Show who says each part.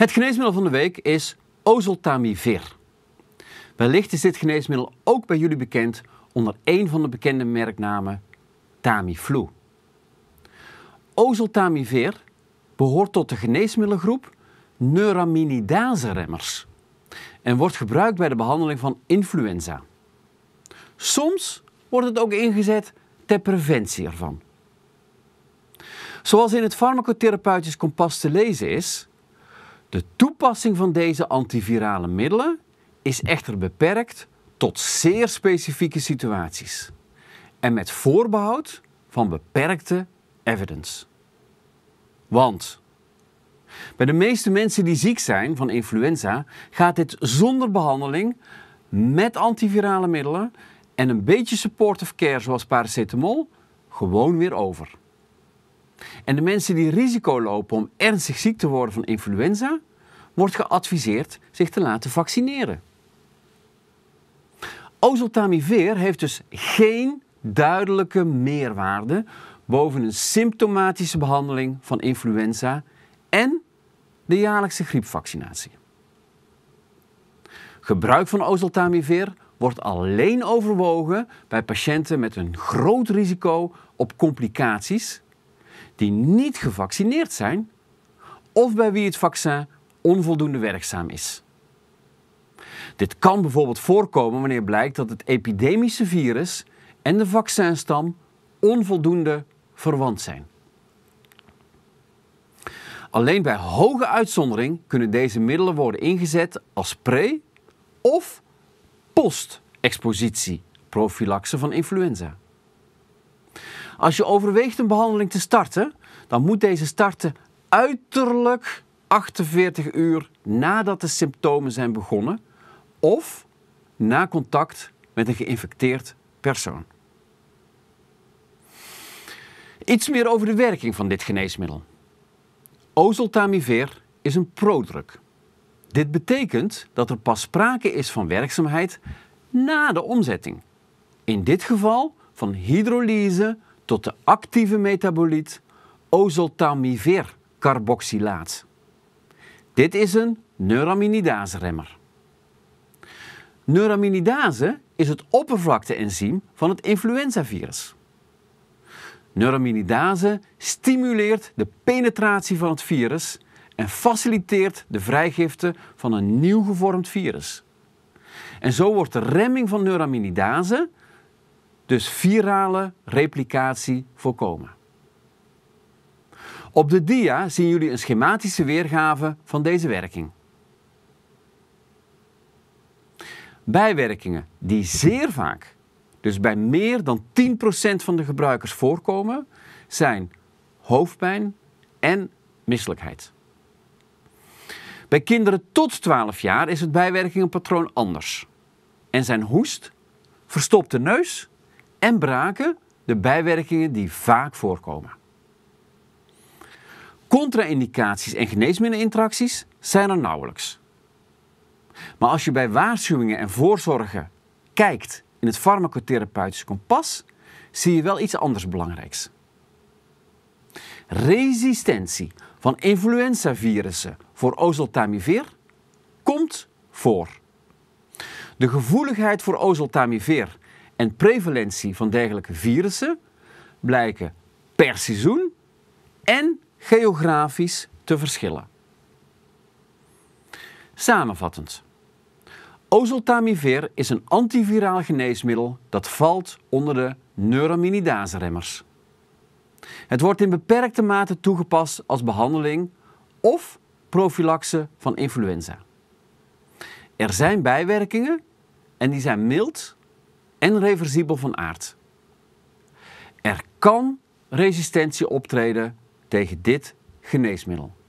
Speaker 1: Het geneesmiddel van de week is oseltamivir. Wellicht is dit geneesmiddel ook bij jullie bekend onder een van de bekende merknamen Tamiflu. Oseltamivir behoort tot de geneesmiddelgroep neuraminidase-remmers en wordt gebruikt bij de behandeling van influenza. Soms wordt het ook ingezet ter preventie ervan. Zoals in het farmacotherapeutisch kompas te lezen is, de toepassing van deze antivirale middelen is echter beperkt tot zeer specifieke situaties en met voorbehoud van beperkte evidence. Want bij de meeste mensen die ziek zijn van influenza gaat dit zonder behandeling met antivirale middelen en een beetje supportive care zoals paracetamol gewoon weer over. En de mensen die risico lopen om ernstig ziek te worden van influenza, wordt geadviseerd zich te laten vaccineren. Oseltamivir heeft dus geen duidelijke meerwaarde boven een symptomatische behandeling van influenza en de jaarlijkse griepvaccinatie. Gebruik van oseltamivir wordt alleen overwogen bij patiënten met een groot risico op complicaties die niet gevaccineerd zijn of bij wie het vaccin onvoldoende werkzaam is. Dit kan bijvoorbeeld voorkomen wanneer blijkt dat het epidemische virus en de vaccinstam onvoldoende verwant zijn. Alleen bij hoge uitzondering kunnen deze middelen worden ingezet als pre- of post-expositie van influenza. Als je overweegt een behandeling te starten, dan moet deze starten uiterlijk 48 uur nadat de symptomen zijn begonnen of na contact met een geïnfecteerd persoon. Iets meer over de werking van dit geneesmiddel. Oseltamivir is een prodruk. Dit betekent dat er pas sprake is van werkzaamheid na de omzetting. In dit geval van hydrolyse tot de actieve metaboliet oseltamivir-carboxylaat. Dit is een neuraminidase-remmer. Neuraminidase is het oppervlakte-enzym van het influenzavirus. Neuraminidase stimuleert de penetratie van het virus en faciliteert de vrijgifte van een nieuw gevormd virus. En zo wordt de remming van neuraminidase dus virale replicatie voorkomen. Op de dia zien jullie een schematische weergave van deze werking. Bijwerkingen die zeer vaak, dus bij meer dan 10% van de gebruikers voorkomen, zijn hoofdpijn en misselijkheid. Bij kinderen tot 12 jaar is het bijwerkingenpatroon anders en zijn hoest, verstopte neus en braken de bijwerkingen die vaak voorkomen. Contraindicaties en geneesmiddelinteracties zijn er nauwelijks. Maar als je bij waarschuwingen en voorzorgen kijkt in het farmacotherapeutisch kompas, zie je wel iets anders belangrijks. Resistentie van influenzavirussen voor oseltamivir komt voor. De gevoeligheid voor oseltamivir en prevalentie van dergelijke virussen blijken per seizoen en geografisch te verschillen. Samenvattend. Oseltamivir is een antiviraal geneesmiddel dat valt onder de neuraminidase-remmers. Het wordt in beperkte mate toegepast als behandeling of profilaxe van influenza. Er zijn bijwerkingen en die zijn mild en reversibel van aard. Er kan resistentie optreden tegen dit geneesmiddel.